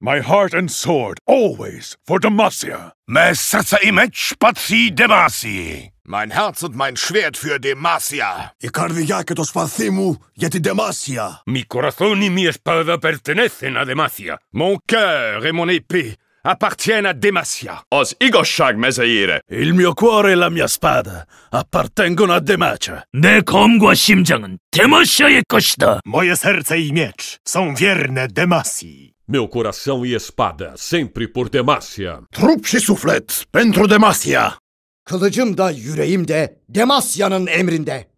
My heart and sword, always, for Demacia. Me serce i mecz patrzy Demacii. Mein Herz und mein Schwert für Demacia. I καρδιά και to σπαθί μου για τη Demacia. Mi corazón y mi espada pertenecen a Demacia. Mon cœur et mon épée appartiennent à Demacia. Os igazság mezejére. Il mio cuore e la mia spada appartengono a Demacia. 내 검과 심장은 데마시아의 것이다. Moje serce i miecz są wierne Demacii. Meu coração e espada, sempre por Demacia. Trup și suflet pentru Demacia. Kılıcım da yüreğim de Demacia'nın emrinde.